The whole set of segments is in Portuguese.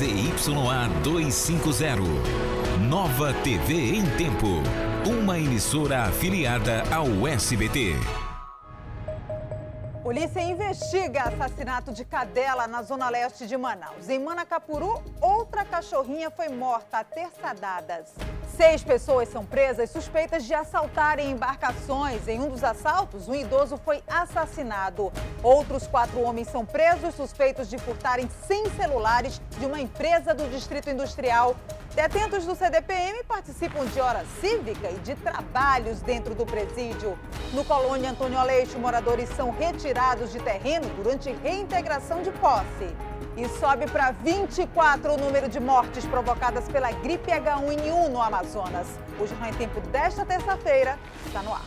ZYA 250. Nova TV em Tempo. Uma emissora afiliada ao SBT. Polícia investiga assassinato de cadela na zona leste de Manaus. Em Manacapuru, outra cachorrinha foi morta a terçadadas. Seis pessoas são presas suspeitas de assaltarem embarcações. Em um dos assaltos, um idoso foi assassinado. Outros quatro homens são presos suspeitos de furtarem 100 celulares de uma empresa do Distrito Industrial Detentos do CDPM participam de hora cívica e de trabalhos dentro do presídio. No Colônia Antônio Aleixo, moradores são retirados de terreno durante reintegração de posse. E sobe para 24 o número de mortes provocadas pela gripe H1N1 no Amazonas. O Jornal em Tempo desta terça-feira está no ar.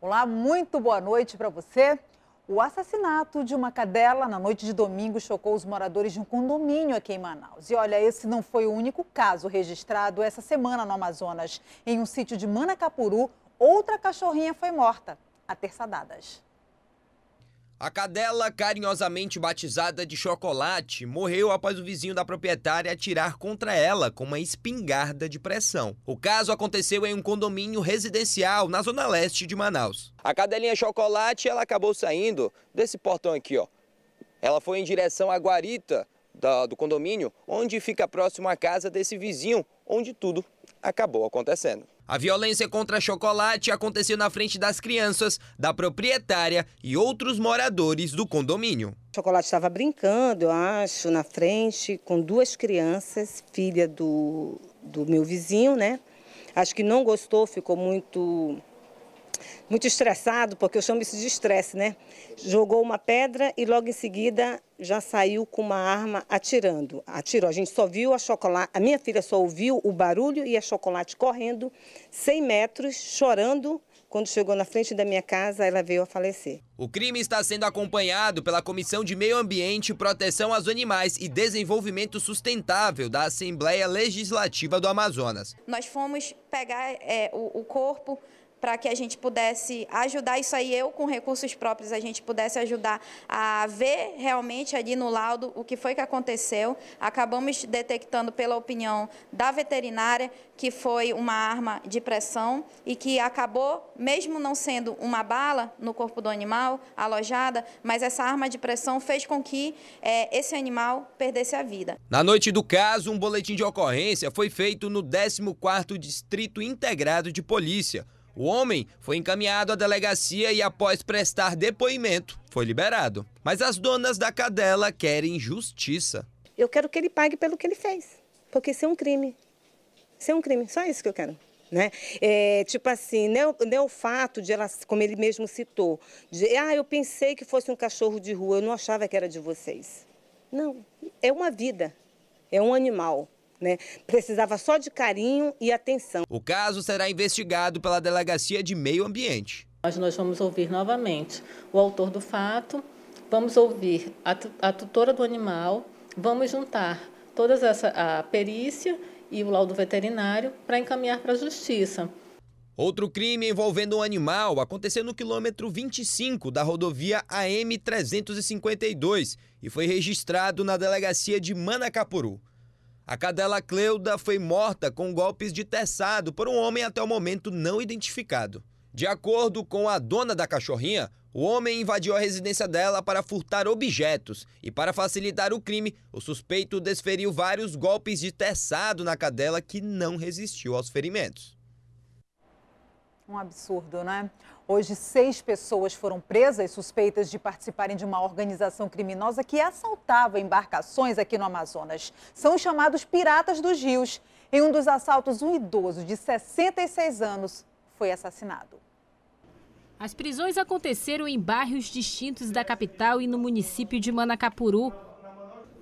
Olá, muito boa noite para você. O assassinato de uma cadela na noite de domingo chocou os moradores de um condomínio aqui em Manaus. E olha, esse não foi o único caso registrado essa semana no Amazonas. Em um sítio de Manacapuru, outra cachorrinha foi morta a terçadadas. A cadela, carinhosamente batizada de Chocolate, morreu após o vizinho da proprietária atirar contra ela com uma espingarda de pressão. O caso aconteceu em um condomínio residencial na zona leste de Manaus. A cadelinha Chocolate, ela acabou saindo desse portão aqui, ó. Ela foi em direção à guarita do condomínio, onde fica próximo à casa desse vizinho, onde tudo acabou acontecendo. A violência contra Chocolate aconteceu na frente das crianças, da proprietária e outros moradores do condomínio. Chocolate estava brincando, eu acho, na frente, com duas crianças, filha do, do meu vizinho, né? Acho que não gostou, ficou muito muito estressado, porque eu chamo isso de estresse, né? Jogou uma pedra e logo em seguida já saiu com uma arma atirando. Atirou. A gente só viu a chocolate, a minha filha só ouviu o barulho e a chocolate correndo 100 metros, chorando. Quando chegou na frente da minha casa, ela veio a falecer. O crime está sendo acompanhado pela Comissão de Meio Ambiente, Proteção aos Animais e Desenvolvimento Sustentável da Assembleia Legislativa do Amazonas. Nós fomos pegar é, o, o corpo para que a gente pudesse ajudar isso aí, eu com recursos próprios, a gente pudesse ajudar a ver realmente ali no laudo o que foi que aconteceu. Acabamos detectando pela opinião da veterinária que foi uma arma de pressão e que acabou, mesmo não sendo uma bala no corpo do animal alojada, mas essa arma de pressão fez com que é, esse animal perdesse a vida. Na noite do caso, um boletim de ocorrência foi feito no 14º Distrito Integrado de Polícia, o homem foi encaminhado à delegacia e, após prestar depoimento, foi liberado. Mas as donas da cadela querem justiça. Eu quero que ele pague pelo que ele fez, porque isso é um crime. Isso é um crime, só isso que eu quero. Né? É, tipo assim, não, né, é né, o fato de ela, como ele mesmo citou, de ah, eu pensei que fosse um cachorro de rua, eu não achava que era de vocês. Não, é uma vida, é um animal. Né? Precisava só de carinho e atenção. O caso será investigado pela Delegacia de Meio Ambiente. Mas nós vamos ouvir novamente o autor do fato, vamos ouvir a, a tutora do animal, vamos juntar toda essa a perícia e o laudo veterinário para encaminhar para a justiça. Outro crime envolvendo um animal aconteceu no quilômetro 25 da rodovia AM 352 e foi registrado na delegacia de Manacapuru. A cadela Cleuda foi morta com golpes de teçado por um homem até o momento não identificado. De acordo com a dona da cachorrinha, o homem invadiu a residência dela para furtar objetos e, para facilitar o crime, o suspeito desferiu vários golpes de teçado na cadela que não resistiu aos ferimentos. Um absurdo, né? Hoje, seis pessoas foram presas suspeitas de participarem de uma organização criminosa que assaltava embarcações aqui no Amazonas. São chamados piratas dos rios. Em um dos assaltos, um idoso de 66 anos foi assassinado. As prisões aconteceram em bairros distintos da capital e no município de Manacapuru.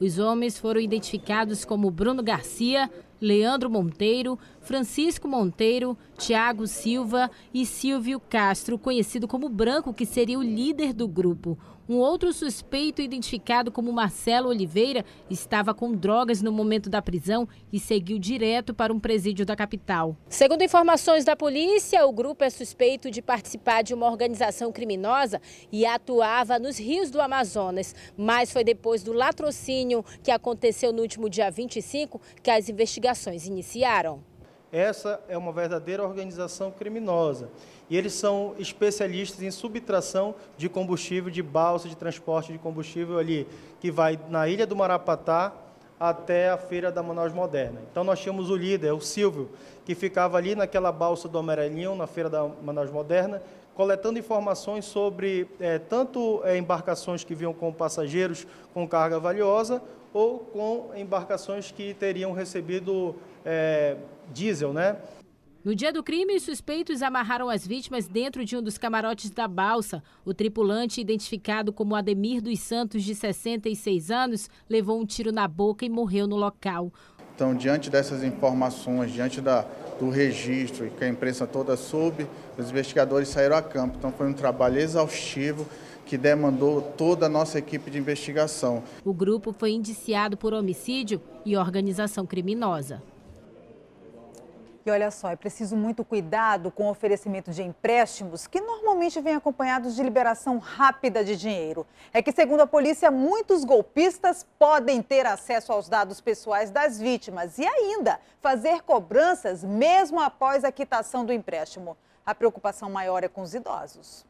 Os homens foram identificados como Bruno Garcia, Leandro Monteiro, Francisco Monteiro, Tiago Silva e Silvio Castro, conhecido como Branco, que seria o líder do grupo. Um outro suspeito, identificado como Marcelo Oliveira, estava com drogas no momento da prisão e seguiu direto para um presídio da capital. Segundo informações da polícia, o grupo é suspeito de participar de uma organização criminosa e atuava nos rios do Amazonas. Mas foi depois do latrocínio que aconteceu no último dia 25 que as investigações iniciaram. Essa é uma verdadeira organização criminosa. E eles são especialistas em subtração de combustível, de balsa, de transporte de combustível ali, que vai na Ilha do Marapatá até a Feira da Manaus Moderna. Então nós tínhamos o líder, o Silvio, que ficava ali naquela balsa do Amarelinho, na Feira da Manaus Moderna, coletando informações sobre é, tanto é, embarcações que vinham com passageiros com carga valiosa ou com embarcações que teriam recebido é, diesel, né? No dia do crime, os suspeitos amarraram as vítimas dentro de um dos camarotes da balsa. O tripulante, identificado como Ademir dos Santos, de 66 anos, levou um tiro na boca e morreu no local. Então, diante dessas informações, diante da, do registro que a imprensa toda soube, os investigadores saíram a campo. Então, foi um trabalho exaustivo que demandou toda a nossa equipe de investigação. O grupo foi indiciado por homicídio e organização criminosa. E olha só, é preciso muito cuidado com o oferecimento de empréstimos que normalmente vêm acompanhados de liberação rápida de dinheiro. É que, segundo a polícia, muitos golpistas podem ter acesso aos dados pessoais das vítimas e ainda fazer cobranças mesmo após a quitação do empréstimo. A preocupação maior é com os idosos.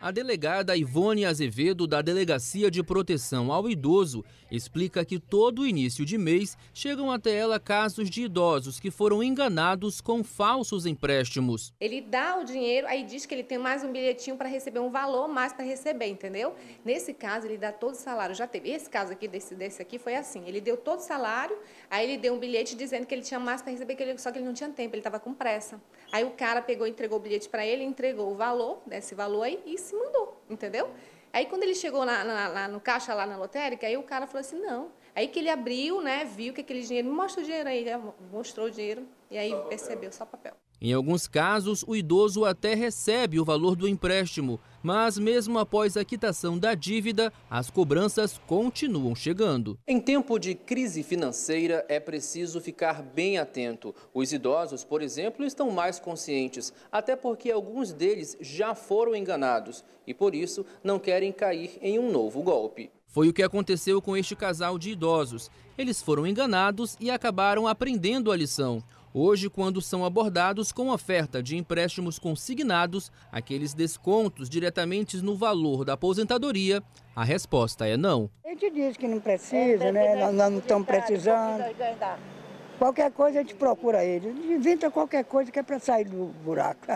A delegada Ivone Azevedo, da Delegacia de Proteção ao Idoso, explica que todo início de mês chegam até ela casos de idosos que foram enganados com falsos empréstimos. Ele dá o dinheiro, aí diz que ele tem mais um bilhetinho para receber, um valor mais para receber, entendeu? Nesse caso, ele dá todo o salário. Já teve esse caso aqui, desse, desse aqui, foi assim: ele deu todo o salário, aí ele deu um bilhete dizendo que ele tinha mais para receber, só que ele não tinha tempo, ele estava com pressa. Aí o cara pegou, entregou o bilhete para ele, entregou o valor, desse né, valor aí e se mandou, entendeu? Aí quando ele chegou na, na, na, no caixa lá na lotérica, aí o cara falou assim, não. Aí que ele abriu, né, viu que aquele dinheiro, mostra o dinheiro aí, mostrou o dinheiro. E aí percebeu só papel. Em alguns casos, o idoso até recebe o valor do empréstimo, mas mesmo após a quitação da dívida, as cobranças continuam chegando. Em tempo de crise financeira, é preciso ficar bem atento. Os idosos, por exemplo, estão mais conscientes, até porque alguns deles já foram enganados e, por isso, não querem cair em um novo golpe. Foi o que aconteceu com este casal de idosos. Eles foram enganados e acabaram aprendendo a lição. Hoje, quando são abordados com oferta de empréstimos consignados, aqueles descontos diretamente no valor da aposentadoria, a resposta é não. A gente diz que não precisa, né? É, nós, não estamos precisando. Qualquer coisa a gente procura ele. Inventa qualquer coisa que é para sair do buraco.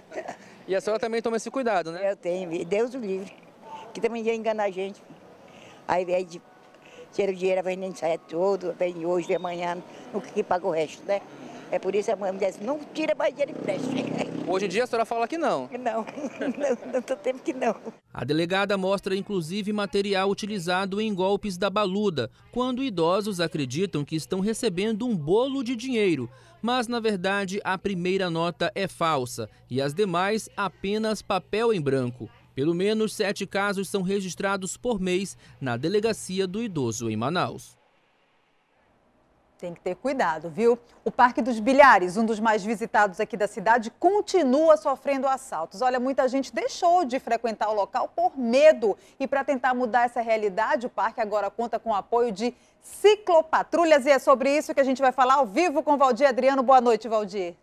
e a senhora também toma esse cuidado, né? Eu tenho, Deus o livre. Que também ia enganar a gente. Aí, aí de tira o dinheiro, a gente sai todo vem hoje, e amanhã, no que paga o resto, né? É por isso a mãe me diz, não tira mais dinheiro empréstimo. Hoje em dia a senhora fala que não. Não, não estou tempo que não. A delegada mostra inclusive material utilizado em golpes da baluda, quando idosos acreditam que estão recebendo um bolo de dinheiro, mas na verdade a primeira nota é falsa e as demais apenas papel em branco. Pelo menos sete casos são registrados por mês na delegacia do idoso em Manaus. Tem que ter cuidado, viu? O Parque dos Bilhares, um dos mais visitados aqui da cidade, continua sofrendo assaltos. Olha, muita gente deixou de frequentar o local por medo. E para tentar mudar essa realidade, o parque agora conta com o apoio de ciclopatrulhas. E é sobre isso que a gente vai falar ao vivo com o Valdir Adriano. Boa noite, Valdir.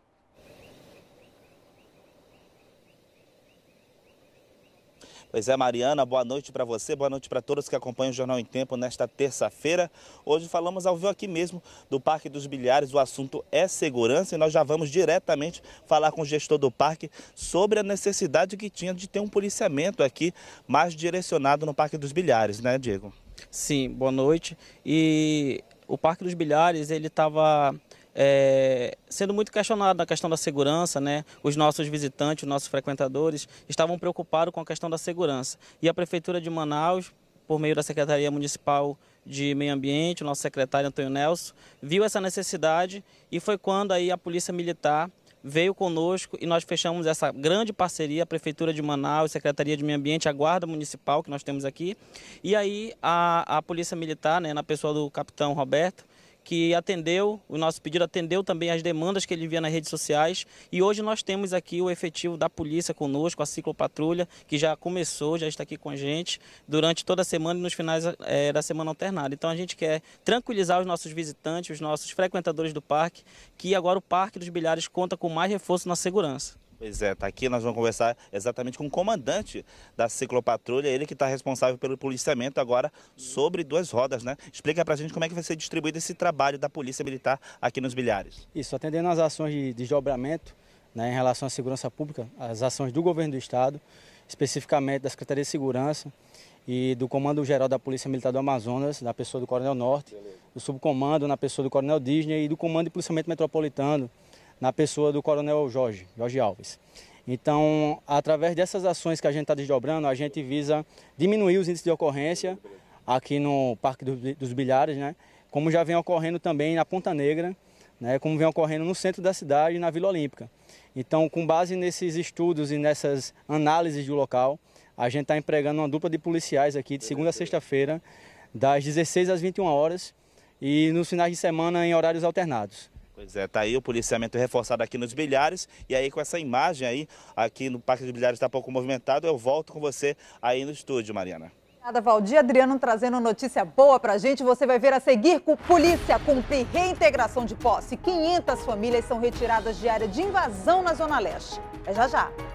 Pois é, Mariana, boa noite para você, boa noite para todos que acompanham o Jornal em Tempo nesta terça-feira. Hoje falamos ao vivo aqui mesmo do Parque dos Bilhares, o assunto é segurança e nós já vamos diretamente falar com o gestor do parque sobre a necessidade que tinha de ter um policiamento aqui mais direcionado no Parque dos Bilhares, né, Diego? Sim, boa noite. E o Parque dos Bilhares, ele estava é, sendo muito questionado na questão da segurança, né? Os nossos visitantes, os nossos frequentadores estavam preocupados com a questão da segurança. E a Prefeitura de Manaus, por meio da Secretaria Municipal de Meio Ambiente, o nosso secretário Antônio Nelson, viu essa necessidade e foi quando aí a Polícia Militar veio conosco e nós fechamos essa grande parceria, a Prefeitura de Manaus, Secretaria de Meio Ambiente, a Guarda Municipal que nós temos aqui. E aí a, a Polícia Militar, né, na pessoa do Capitão Roberto, que atendeu o nosso pedido, atendeu também as demandas que ele via nas redes sociais. E hoje nós temos aqui o efetivo da polícia conosco, a ciclopatrulha, que já começou, já está aqui com a gente durante toda a semana e nos finais é, da semana alternada. Então a gente quer tranquilizar os nossos visitantes, os nossos frequentadores do parque, que agora o Parque dos Bilhares conta com mais reforço na segurança. Pois é, tá aqui, nós vamos conversar exatamente com o comandante da ciclopatrulha, ele que está responsável pelo policiamento agora sobre duas rodas, né? Explica pra gente como é que vai ser distribuído esse trabalho da Polícia Militar aqui nos Bilhares. Isso, atendendo às ações de desdobramento né, em relação à segurança pública, as ações do governo do Estado, especificamente da Secretaria de Segurança e do Comando Geral da Polícia Militar do Amazonas, na pessoa do Coronel Norte, do Subcomando, na pessoa do Coronel Disney e do Comando de Policiamento Metropolitano, na pessoa do coronel Jorge, Jorge Alves. Então, através dessas ações que a gente está desdobrando, a gente visa diminuir os índices de ocorrência aqui no Parque dos Bilhares, né? como já vem ocorrendo também na Ponta Negra, né? como vem ocorrendo no centro da cidade e na Vila Olímpica. Então, com base nesses estudos e nessas análises do local, a gente está empregando uma dupla de policiais aqui de segunda a sexta-feira, das 16 às 21 horas, e nos finais de semana em horários alternados. Pois é, tá aí o policiamento reforçado aqui nos Bilhares. E aí com essa imagem aí, aqui no Parque dos Bilhares está pouco movimentado, eu volto com você aí no estúdio, Mariana. Obrigada, Valdir. Adriano trazendo notícia boa pra gente. Você vai ver a seguir com polícia cumprir reintegração de posse. 500 famílias são retiradas de área de invasão na Zona Leste. É já já.